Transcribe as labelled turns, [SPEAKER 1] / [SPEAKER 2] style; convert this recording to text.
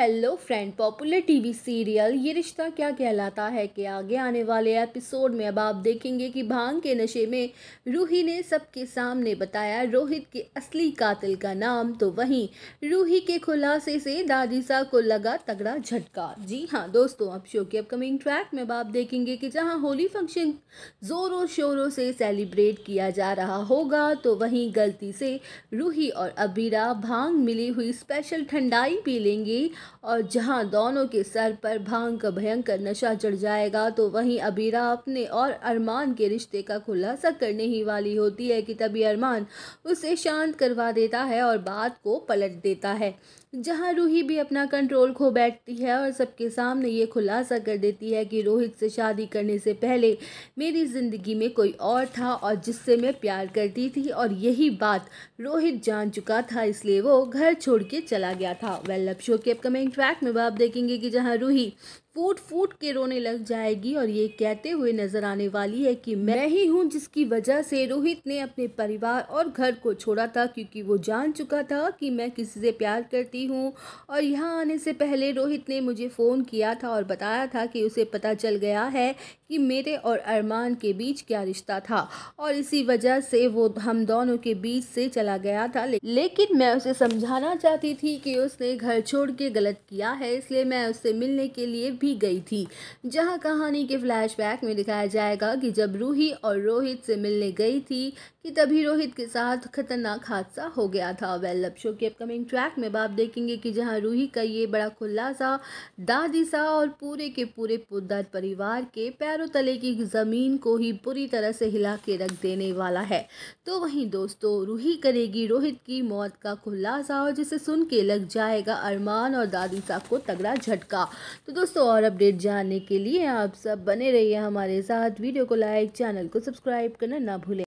[SPEAKER 1] hello friend popular TV serial Yeh Rishta क्या कहलाता है कि आगे आने वाले एपिसोड में अब आप देखेंगे कि भांग के नशे में रूही ने सबके सामने बताया रोहित के असली कातिल का नाम तो वहीं रूही के खुलासे से दादीसा को लगा तगड़ा झटका जी हाँ दोस्तों अब शो के अपकमिंग ट्रैक में अब आप देखेंगे कि जहाँ होली फंक्शन ज़ोरों शोरों से सेलिब्रेट किया जा रहा होगा तो वहीं गलती से रूही और अबीरा भांग मिली हुई स्पेशल ठंडाई पी लेंगी और जहां दोनों के सर पर भांग का भयंकर नशा चढ़ जाएगा तो वहीं अबीरा अपने और अरमान के रिश्ते का खुलासा करने ही वाली होती है कि तभी अरमान उसे शांत करवा देता है और बात को पलट देता है जहां रूही भी अपना कंट्रोल खो बैठती है और सबके सामने ये खुलासा कर देती है कि रोहित से शादी करने से पहले मेरी ज़िंदगी में कोई और था और जिससे मैं प्यार करती थी और यही बात रोहित जान चुका था इसलिए वो घर छोड़ के चला गया था वेल लव शो के अपकमिंग अपकमिंग ट्रैक में अब आप देखेंगे कि जहाँ रूही फूट फूट के रोने लग जाएगी और ये कहते हुए नजर आने वाली है कि मैं ही हूँ जिसकी वजह से रोहित ने अपने परिवार और घर को छोड़ा था क्योंकि वो जान चुका था कि मैं किसी से प्यार करती हूँ और यहाँ आने से पहले रोहित ने मुझे फ़ोन किया था और बताया था कि उसे पता चल गया है कि मेरे और अरमान के बीच क्या रिश्ता था और इसी वजह से वो हम दोनों के बीच से चला गया था लेकिन मैं उसे समझाना चाहती थी कि उसने घर छोड़ के गलत किया है इसलिए मैं उससे मिलने के लिए भी गई थी जहां कहानी के फ्लैशबैक में दिखाया जाएगा कि जब रूही और रोहित से मिलने गई थी कि तभी रोहित के साथ खतरनाक हादसा हो गया था वेल लव शो के अपकमिंग ट्रैक में आप देखेंगे कि जहां रूही का ये बड़ा खुलासा दादी सा और पूरे के पूरे पुद्दार परिवार के पैरों तले की ज़मीन को ही बुरी तरह से हिला के रख देने वाला है तो वहीं दोस्तों रूही करेगी रोहित की मौत का खुलासा और जिसे सुन के लग जाएगा अरमान और दादी सा को तगड़ा झटका तो दोस्तों और अपडेट जानने के लिए आप सब बने रहिए हमारे साथ वीडियो को लाइक चैनल को सब्सक्राइब करना ना भूलें